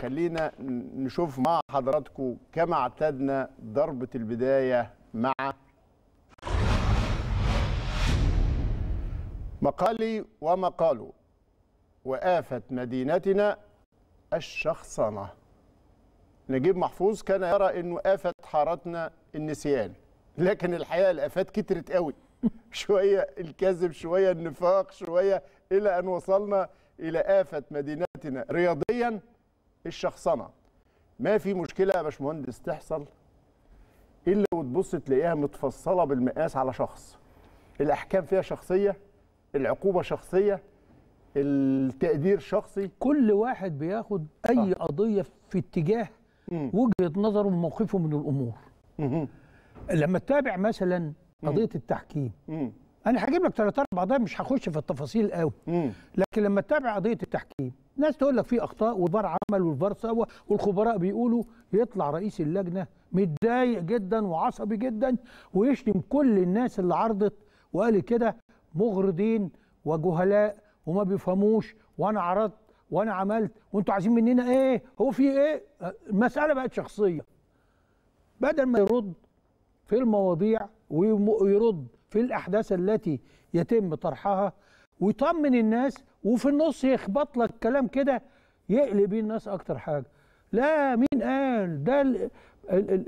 خلينا نشوف مع حضراتكم كما اعتدنا ضربة البداية مع مقالي ومقاله وآفة مدينتنا الشخصنة نجيب محفوظ كان يرى أنه آفة حارتنا النسيان لكن الحقيقة الآفات كترت قوي شوية الكذب شوية النفاق شوية إلى أن وصلنا إلى آفة مدينتنا رياضياً الشخصنه ما في مشكله يا باشمهندس تحصل الا وتبص تلاقيها متفصله بالمقاس على شخص الاحكام فيها شخصيه العقوبه شخصيه التقدير شخصي كل واحد بياخد اي آه. قضيه في اتجاه مم. وجهه نظره وموقفه من الامور مم. لما تتابع مثلا قضيه مم. التحكيم مم. انا هجيب لك ثلاث اربع قضايا مش هخش في التفاصيل قوي مم. لكن لما تتابع قضيه التحكيم ناس تقول لك في اخطاء والفار عمل والفار سوى والخبراء بيقولوا يطلع رئيس اللجنه متضايق جدا وعصبي جدا ويشتم كل الناس اللي عرضت وقال كده مغرضين وجهلاء وما بيفهموش وانا عرضت وانا عملت وانتوا عايزين مننا ايه هو في ايه المساله بقت شخصيه بدل ما يرد في المواضيع ويرد في الاحداث التي يتم طرحها ويطمن الناس وفي النص يخبط لك كلام كده يقلب بيه الناس اكتر حاجه لا مين قال ده ال...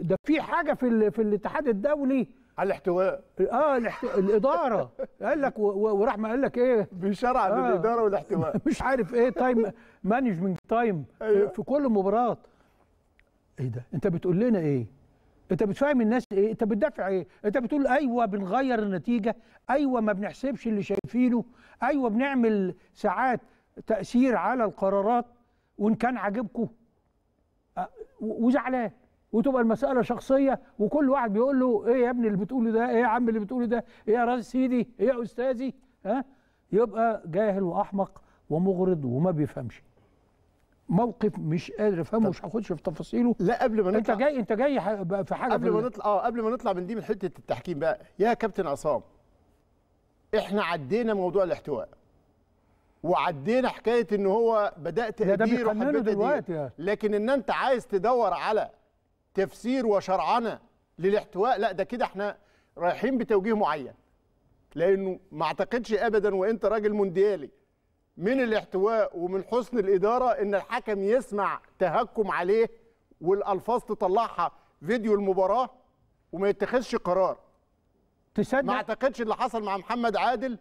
ده في حاجه في ال... في الاتحاد الدولي على الاحتواء اه الاحت... الاداره قال لك و... وراح ما قال لك ايه بيشرع آه. الاداره والاحتواء مش عارف ايه تايم مانجمنت تايم في كل مباراه ايه ده انت بتقول لنا ايه انت بتفهم الناس ايه انت بتدافع ايه انت بتقول ايوه بنغير النتيجه ايوه ما بنحسبش اللي شايفينه ايوه بنعمل ساعات تاثير على القرارات وان كان عاجبكم وزعلان وتبقى المساله شخصيه وكل واحد بيقول له ايه يا ابني اللي بتقوله ده ايه يا عم اللي بتقوله ده ايه يا راس سيدي ايه يا استاذي ها يبقى جاهل واحمق ومغرض وما بيفهمش موقف مش قادر افهمه مش هاخدش في تفاصيله لا قبل ما نطلع انت جاي انت جاي في حاجه قبل ما نطلع اه قبل ما نطلع من دي من حته التحكيم بقى يا كابتن عصام احنا عدينا موضوع الاحتواء وعدينا حكايه ان هو بدات اديره دلوقتي لكن ان انت عايز تدور على تفسير وشرعنه للاحتواء لا ده كده احنا رايحين بتوجيه معين لانه ما اعتقدش ابدا وانت راجل مونديالي من الاحتواء ومن حسن الاداره ان الحكم يسمع تهكم عليه والالفاظ تطلعها فيديو المباراه وما يتخذش قرار تصدق ما اعتقدش اللي حصل مع محمد عادل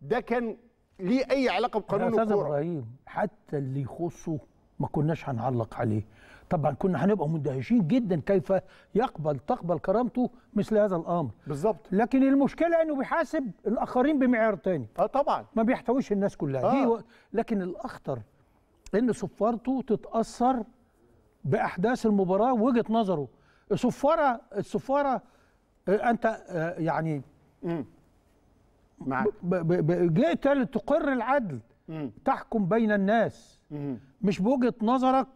ده كان ليه اي علاقه بقانون الكوره يا استاذ ابراهيم حتى اللي يخصه ما كناش هنعلق عليه طبعا كنا هنبقى مندهشين جدا كيف يقبل تقبل كرامته مثل هذا الامر بالظبط لكن المشكله انه بيحاسب الاخرين بمعيار تاني اه طبعا ما بيحتويش الناس كلها آه. دي و... لكن الاخطر ان صفارته تتاثر باحداث المباراه وجهه نظره الصفاره الصفاره انت آه، يعني امم معاك جئت لتقر العدل تحكم بين الناس مش بوجهه نظرك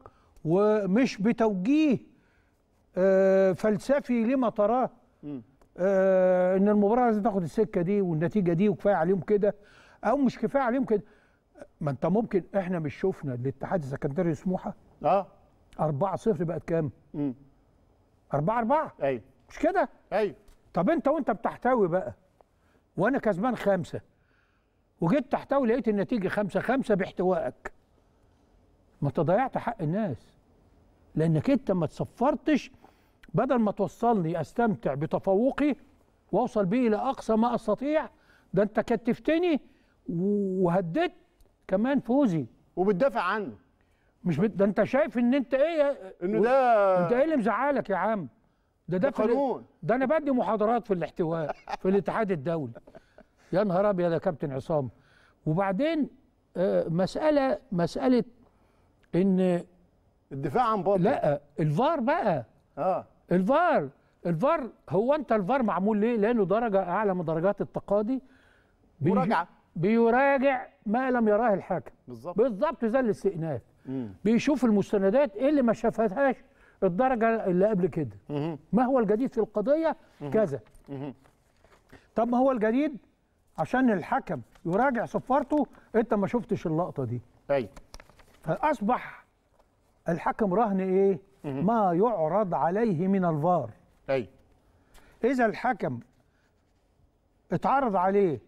ومش بتوجيه آه فلسفي لما تراه آه ان المباراه لازم تاخد السكه دي والنتيجه دي وكفايه عليهم كده او مش كفايه عليهم كده ما انت ممكن احنا مش شفنا الاتحاد السكندري سموحه اه 4 0 بقت كام؟ 4 4 ايوه مش كده؟ ايوه طب انت وانت بتحتوي بقى وانا كسبان خمسه وجيت تحتوي لقيت النتيجه خمسة خمسة باحتوائك ما انت ضيعت حق الناس لانك انت ما تصفرتش بدل ما توصلني استمتع بتفوقي واوصل بيه الى اقصى ما استطيع ده انت كتفتني وهددت كمان فوزي وبتدافع عنه مش بت... ده انت شايف ان انت ايه انه ده انت ايه اللي مزعلك يا عم ده ده, ده قانون ده انا بدي محاضرات في الاحتواء في الاتحاد الدولي يا نهار ابيض يا كابتن عصام وبعدين آه، مساله مساله ان الدفاع عن بطل لا الفار بقى اه الفار الفار هو انت الفار معمول ليه؟ لانه درجه اعلى من درجات التقاضي مراجعه بيراجع ما لم يراه الحاكم بالظبط بالظبط زي الاستئناف بيشوف المستندات ايه اللي ما شافهاش الدرجه اللي قبل كده ما هو الجديد في القضيه كذا طب ما هو الجديد عشان الحكم يراجع صفارته انت ما شفتش اللقطه دي ايوه فاصبح الحكم رهن ايه ما يعرض عليه من الفار ايوه اذا الحكم اتعرض عليه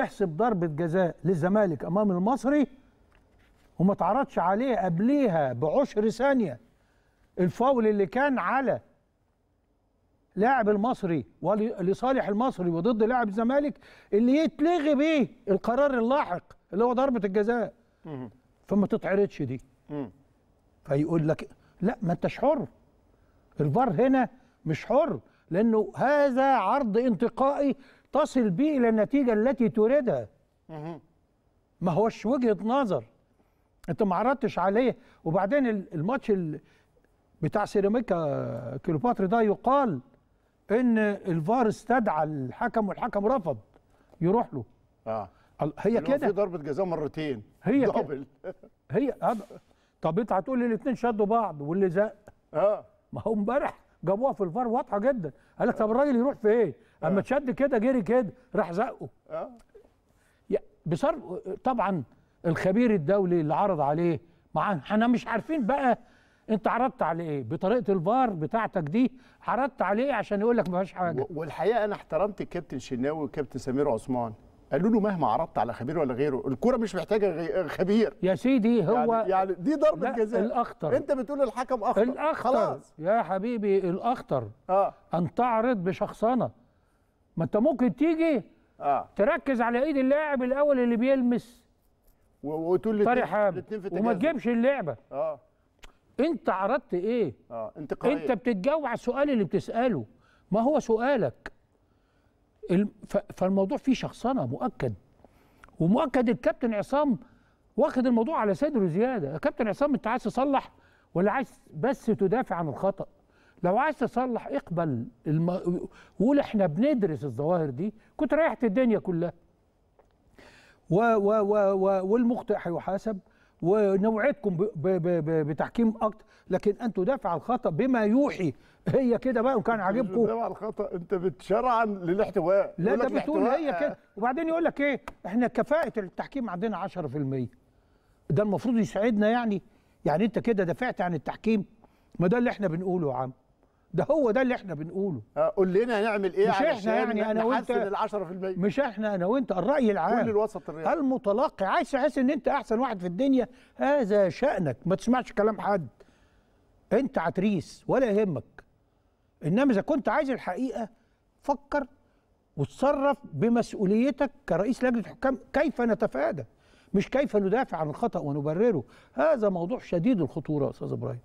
احسب ضربه جزاء للزمالك امام المصري وما اتعرضش عليه قبليها بعشر ثانيه الفاول اللي كان على لاعب المصري ولصالح المصري وضد لاعب الزمالك اللي يتلغي بيه القرار اللاحق اللي هو ضربه الجزاء فما تتعرضش دي فيقول لك لا ما انتش حر الفار هنا مش حر لانه هذا عرض انتقائي تصل به الى النتيجه التي تريدها ما هوش وجهه نظر انت ما عرضتش عليه وبعدين الماتش بتاع سيراميكا كيلوباتري ده يقال ان الفار استدعى الحكم والحكم رفض يروح له اه هي كده في ضربه جزاء مرتين هي دبل هي طب انت هتقول لي الاثنين شدوا بعض واللي زق اه ما هو امبارح جابوها في الفار واضحه جدا قال لك طب الراجل يروح في ايه اما آه. اتشد كده جري كده راح زقه اه بصرف طبعا الخبير الدولي اللي عرض عليه معاه احنا مش عارفين بقى انت عرضت عليه ايه بطريقه الفار بتاعتك دي عرضت عليه عشان يقول لك ما فيهاش حاجه والحقيقه انا احترمت الكابتن شناوي والكابتن سمير عثمان قالوا له مهما عرضت على خبير ولا غيره الكره مش محتاجه خبير يا سيدي هو يعني, يعني دي ضربه جزاء الاخطر انت بتقول الحكم اخطر الاخطر خلاص. يا حبيبي الاخطر آه. ان تعرض بشخصنه ما انت ممكن تيجي آه. تركز على ايد اللاعب الاول اللي بيلمس وتقول لي طارق حامد وما تجيبش اللعبه اه انت عرضت ايه اه انتقائيه انت بتتجاوب على السؤال اللي بتساله ما هو سؤالك فالموضوع فيه شخصنه مؤكد ومؤكد الكابتن عصام واخد الموضوع على صدره زياده يا كابتن عصام انت عايز تصلح ولا عايز بس تدافع عن الخطا لو عايز تصلح اقبل الم... وقول احنا بندرس الظواهر دي كنت ريحت الدنيا كلها و... و... و... و... والمخطئ هيحاسب ونوعيتكم بتحكيم اكتر لكن ان تدافع عن الخطا بما يوحي هي كده بقى وكان عاجبكم دافع عن الخطا انت بتشرعا للاحتواء لا انت بتقول هي كده وبعدين يقول لك ايه احنا كفاءه التحكيم عندنا 10% ده المفروض يساعدنا يعني يعني انت كده دافعت عن التحكيم ما ده اللي احنا بنقوله يا عم ده هو ده اللي احنا بنقوله آه، قول لنا هنعمل ايه مش احنا يعني انا وانت ال 10% مش احنا انا وانت الراي العام كل الوسط الرياضي المتلقي عايز تحس ان انت احسن واحد في الدنيا هذا شانك ما تسمعش كلام حد انت عتريس ولا يهمك انما اذا كنت عايز الحقيقه فكر وتصرف بمسؤوليتك كرئيس لجنه الحكام كيف نتفادى مش كيف ندافع عن الخطا ونبرره هذا موضوع شديد الخطوره استاذ ابراهيم